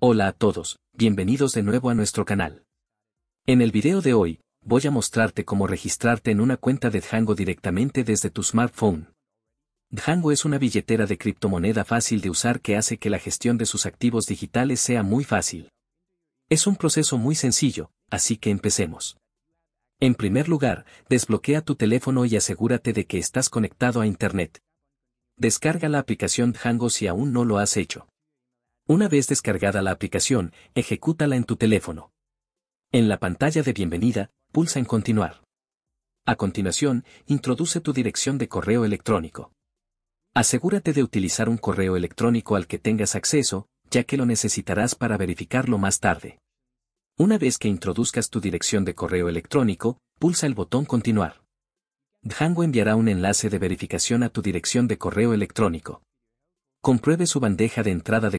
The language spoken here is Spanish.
Hola a todos, bienvenidos de nuevo a nuestro canal. En el video de hoy, voy a mostrarte cómo registrarte en una cuenta de Django directamente desde tu smartphone. Django es una billetera de criptomoneda fácil de usar que hace que la gestión de sus activos digitales sea muy fácil. Es un proceso muy sencillo, así que empecemos. En primer lugar, desbloquea tu teléfono y asegúrate de que estás conectado a Internet. Descarga la aplicación Django si aún no lo has hecho. Una vez descargada la aplicación, ejecútala en tu teléfono. En la pantalla de bienvenida, pulsa en Continuar. A continuación, introduce tu dirección de correo electrónico. Asegúrate de utilizar un correo electrónico al que tengas acceso, ya que lo necesitarás para verificarlo más tarde. Una vez que introduzcas tu dirección de correo electrónico, pulsa el botón Continuar. Django enviará un enlace de verificación a tu dirección de correo electrónico. Compruebe su bandeja de entrada de